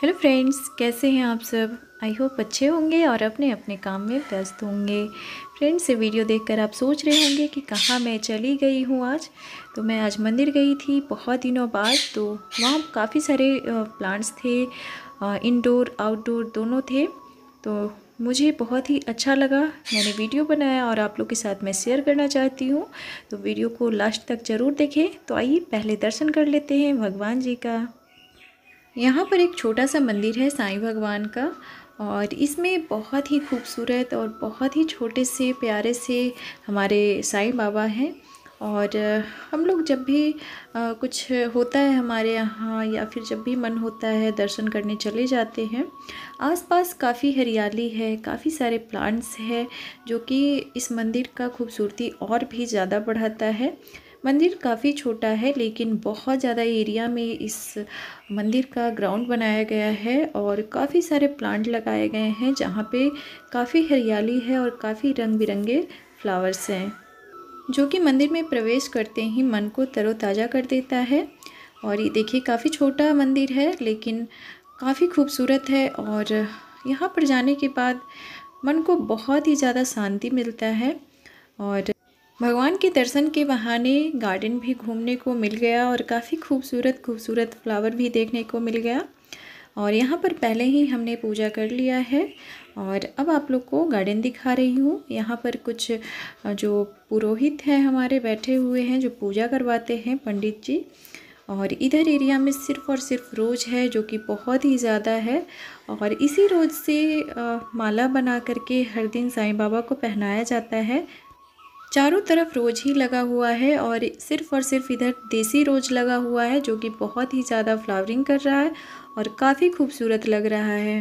hello friends कैसे हैं आप सब आई होप अच्छे होंगे और अपने अपने काम में व्यस्त होंगे फ्रेंड्स ये वीडियो देखकर आप सोच रहे होंगे कि कहाँ मैं चली गई हूँ आज तो मैं आज मंदिर गई थी बहुत दिनों बाद तो वहाँ काफ़ी सारे प्लांट्स थे इनडोर आउटडोर दोनों थे तो मुझे बहुत ही अच्छा लगा मैंने वीडियो बनाया और आप लोग के साथ मैं शेयर करना चाहती हूँ तो वीडियो को लास्ट तक ज़रूर देखें तो आइए पहले दर्शन कर लेते हैं भगवान जी का यहाँ पर एक छोटा सा मंदिर है साईं भगवान का और इसमें बहुत ही खूबसूरत और बहुत ही छोटे से प्यारे से हमारे साईं बाबा हैं और हम लोग जब भी कुछ होता है हमारे यहाँ या फिर जब भी मन होता है दर्शन करने चले जाते हैं आसपास काफ़ी हरियाली है काफ़ी सारे प्लांट्स हैं जो कि इस मंदिर का खूबसूरती और भी ज़्यादा बढ़ाता है मंदिर काफ़ी छोटा है लेकिन बहुत ज़्यादा एरिया में इस मंदिर का ग्राउंड बनाया गया है और काफ़ी सारे प्लांट लगाए गए हैं जहाँ पे काफ़ी हरियाली है और काफ़ी रंग बिरंगे फ्लावर्स हैं जो कि मंदिर में प्रवेश करते ही मन को तरोताज़ा कर देता है और ये देखिए काफ़ी छोटा मंदिर है लेकिन काफ़ी खूबसूरत है और यहाँ पर जाने के बाद मन को बहुत ही ज़्यादा शांति मिलता है और भगवान के दर्शन के बहाने गार्डन भी घूमने को मिल गया और काफ़ी खूबसूरत खूबसूरत फ्लावर भी देखने को मिल गया और यहाँ पर पहले ही हमने पूजा कर लिया है और अब आप लोग को गार्डन दिखा रही हूँ यहाँ पर कुछ जो पुरोहित हैं हमारे बैठे हुए हैं जो पूजा करवाते हैं पंडित जी और इधर एरिया में सिर्फ़ और सिर्फ रोज है जो कि बहुत ही ज़्यादा है और इसी रोज से माला बना करके हर दिन साईं बाबा को पहनाया जाता है चारों तरफ रोज ही लगा हुआ है और सिर्फ और सिर्फ इधर देसी रोज लगा हुआ है जो कि बहुत ही ज़्यादा फ्लावरिंग कर रहा है और काफ़ी खूबसूरत लग रहा है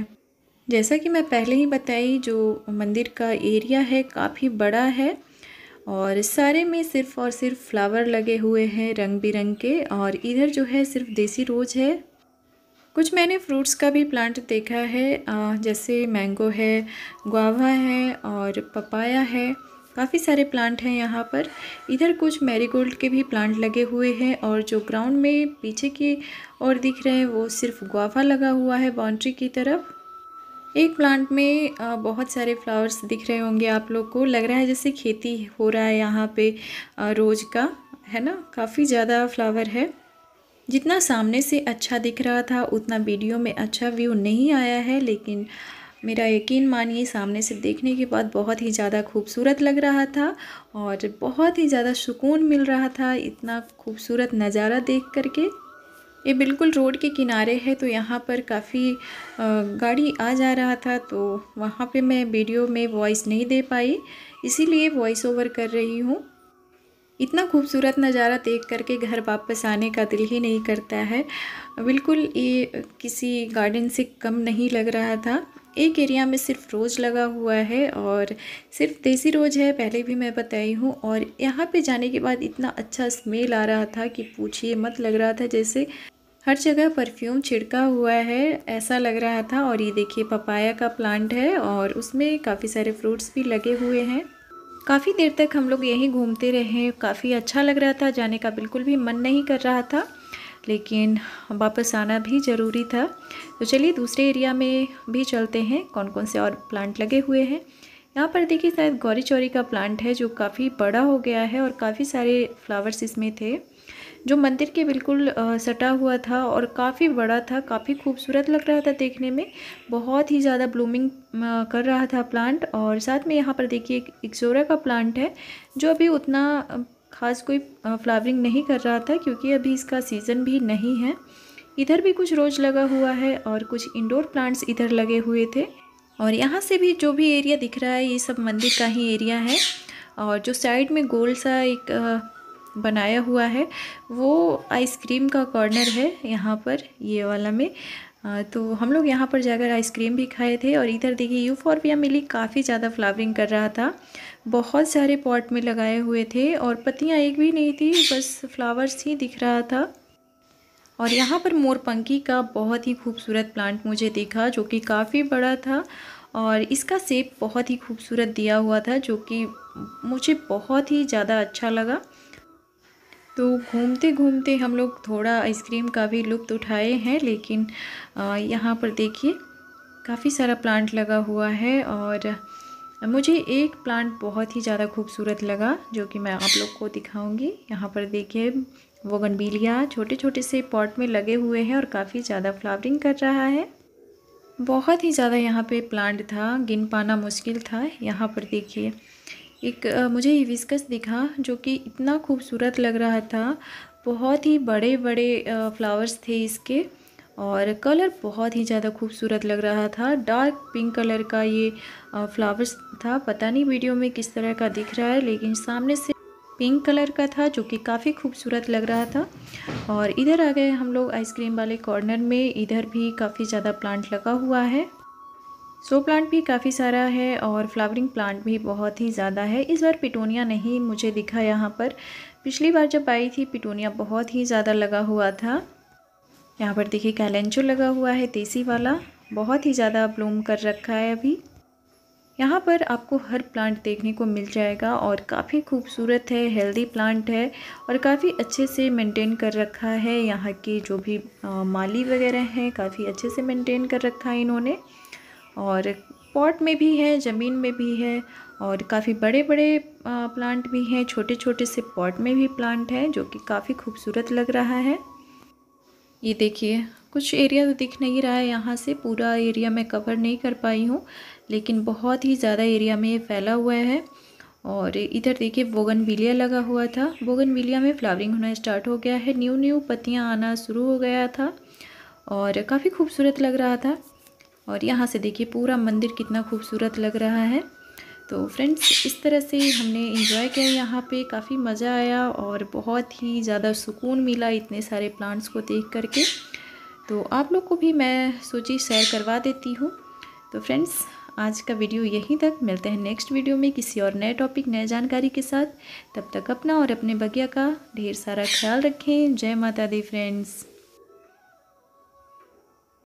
जैसा कि मैं पहले ही बताई जो मंदिर का एरिया है काफ़ी बड़ा है और सारे में सिर्फ और सिर्फ फ्लावर लगे हुए हैं रंग बिरंग के और इधर जो है सिर्फ देसी रोज है कुछ मैंने फ्रूट्स का भी प्लांट देखा है जैसे मैंगो है गुआवा है और पपाया है काफ़ी सारे प्लांट हैं यहाँ पर इधर कुछ मैरीगोल्ड के भी प्लांट लगे हुए हैं और जो ग्राउंड में पीछे की ओर दिख रहे हैं वो सिर्फ गुआफा लगा हुआ है बाउंड्री की तरफ एक प्लांट में बहुत सारे फ्लावर्स दिख रहे होंगे आप लोग को लग रहा है जैसे खेती हो रहा है यहाँ पे रोज़ का है ना काफ़ी ज़्यादा फ्लावर है जितना सामने से अच्छा दिख रहा था उतना वीडियो में अच्छा व्यू नहीं आया है लेकिन मेरा यकीन मानिए सामने से देखने के बाद बहुत ही ज़्यादा खूबसूरत लग रहा था और बहुत ही ज़्यादा सुकून मिल रहा था इतना खूबसूरत नज़ारा देख करके ये बिल्कुल रोड के किनारे है तो यहाँ पर काफ़ी गाड़ी आ जा रहा था तो वहाँ पे मैं वीडियो में वॉइस नहीं दे पाई इसीलिए वॉइस ओवर कर रही हूँ इतना खूबसूरत नज़ारा देख करके घर वापस आने का दिल ही नहीं करता है बिल्कुल ये किसी गार्डन से कम नहीं लग रहा था एक एरिया में सिर्फ रोज़ लगा हुआ है और सिर्फ देसी रोज़ है पहले भी मैं बताई हूँ और यहाँ पे जाने के बाद इतना अच्छा स्मेल आ रहा था कि पूछिए मत लग रहा था जैसे हर जगह परफ्यूम छिड़का हुआ है ऐसा लग रहा था और ये देखिए पपाया का प्लांट है और उसमें काफ़ी सारे फ्रूट्स भी लगे हुए हैं काफ़ी देर तक हम लोग यहीं घूमते रहे काफ़ी अच्छा लग रहा था जाने का बिल्कुल भी मन नहीं कर रहा था लेकिन वापस आना भी ज़रूरी था तो चलिए दूसरे एरिया में भी चलते हैं कौन कौन से और प्लांट लगे हुए हैं यहाँ पर देखिए शायद गौरी चौरी का प्लांट है जो काफ़ी बड़ा हो गया है और काफ़ी सारे फ्लावर्स इसमें थे जो मंदिर के बिल्कुल सटा हुआ था और काफ़ी बड़ा था काफ़ी खूबसूरत लग रहा था देखने में बहुत ही ज़्यादा ब्लूमिंग कर रहा था प्लांट और साथ में यहाँ पर देखिए एक इक्सोरा का प्लांट है जो अभी उतना ख़ास कोई फ्लावरिंग नहीं कर रहा था क्योंकि अभी इसका सीज़न भी नहीं है इधर भी कुछ रोज़ लगा हुआ है और कुछ इंडोर प्लांट्स इधर लगे हुए थे और यहाँ से भी जो भी एरिया दिख रहा है ये सब मंदिर का ही एरिया है और जो साइड में गोल सा एक बनाया हुआ है वो आइसक्रीम का कॉर्नर है यहाँ पर ये वाला में तो हम लोग यहाँ पर जाकर आइसक्रीम भी खाए थे और इधर देखिए यूफोरबिया मिली काफ़ी ज़्यादा फ्लावरिंग कर रहा था बहुत सारे पॉट में लगाए हुए थे और पत्तियाँ एक भी नहीं थी बस फ्लावर्स ही दिख रहा था और यहाँ पर मोरपंखी का बहुत ही खूबसूरत प्लांट मुझे दिखा जो कि काफ़ी बड़ा था और इसका सेप बहुत ही खूबसूरत दिया हुआ था जो कि मुझे बहुत ही ज़्यादा अच्छा लगा तो घूमते घूमते हम लोग थोड़ा आइसक्रीम का भी लुप्त उठाए हैं लेकिन यहाँ पर देखिए काफ़ी सारा प्लांट लगा हुआ है और मुझे एक प्लांट बहुत ही ज़्यादा खूबसूरत लगा जो कि मैं आप लोग को दिखाऊंगी यहाँ पर देखिए वो गनबीलिया छोटे छोटे से पॉट में लगे हुए हैं और काफ़ी ज़्यादा फ्लावरिंग कर रहा है बहुत ही ज़्यादा यहाँ पे प्लांट था गिन पाना मुश्किल था यहाँ पर देखिए एक मुझे हिविस्कस दिखा जो कि इतना खूबसूरत लग रहा था बहुत ही बड़े बड़े फ्लावर्स थे इसके और कलर बहुत ही ज़्यादा खूबसूरत लग रहा था डार्क पिंक कलर का ये फ्लावर्स था पता नहीं वीडियो में किस तरह का दिख रहा है लेकिन सामने से पिंक कलर का था जो कि काफ़ी खूबसूरत लग रहा था और इधर आ गए हम लोग आइसक्रीम वाले कॉर्नर में इधर भी काफ़ी ज़्यादा प्लांट लगा हुआ है सो प्लांट भी काफ़ी सारा है और फ्लावरिंग प्लांट भी बहुत ही ज़्यादा है इस बार पिटोनिया नहीं मुझे दिखा यहाँ पर पिछली बार जब आई थी पिटोनिया बहुत ही ज़्यादा लगा हुआ था यहाँ पर देखिए कैलेंचो लगा हुआ है देसी वाला बहुत ही ज़्यादा ब्लूम कर रखा है अभी यहाँ पर आपको हर प्लांट देखने को मिल जाएगा और काफ़ी खूबसूरत है हेल्दी प्लांट है और काफ़ी अच्छे से मेंटेन कर रखा है यहाँ के जो भी माली वगैरह हैं काफ़ी अच्छे से मेंटेन कर रखा है इन्होंने और पॉट में भी है ज़मीन में भी है और काफ़ी बड़े बड़े प्लांट भी हैं छोटे छोटे से पॉट में भी प्लांट हैं जो कि काफ़ी खूबसूरत लग रहा है ये देखिए कुछ एरिया तो दिख नहीं रहा है यहाँ से पूरा एरिया मैं कवर नहीं कर पाई हूँ लेकिन बहुत ही ज़्यादा एरिया में ये फैला हुआ है और इधर देखिए विलिया लगा हुआ था विलिया में फ्लावरिंग होना स्टार्ट हो गया है न्यू न्यू पत्तियाँ आना शुरू हो गया था और काफ़ी खूबसूरत लग रहा था और यहाँ से देखिए पूरा मंदिर कितना खूबसूरत लग रहा है तो फ्रेंड्स इस तरह से हमने इन्जॉय किया यहाँ पे काफ़ी मज़ा आया और बहुत ही ज़्यादा सुकून मिला इतने सारे प्लांट्स को देख करके तो आप लोग को भी मैं सोची शेयर करवा देती हूँ तो फ्रेंड्स आज का वीडियो यहीं तक मिलते हैं नेक्स्ट वीडियो में किसी और नए टॉपिक नए जानकारी के साथ तब तक अपना और अपने बगिया का ढेर सारा ख्याल रखें जय माता दी फ्रेंड्स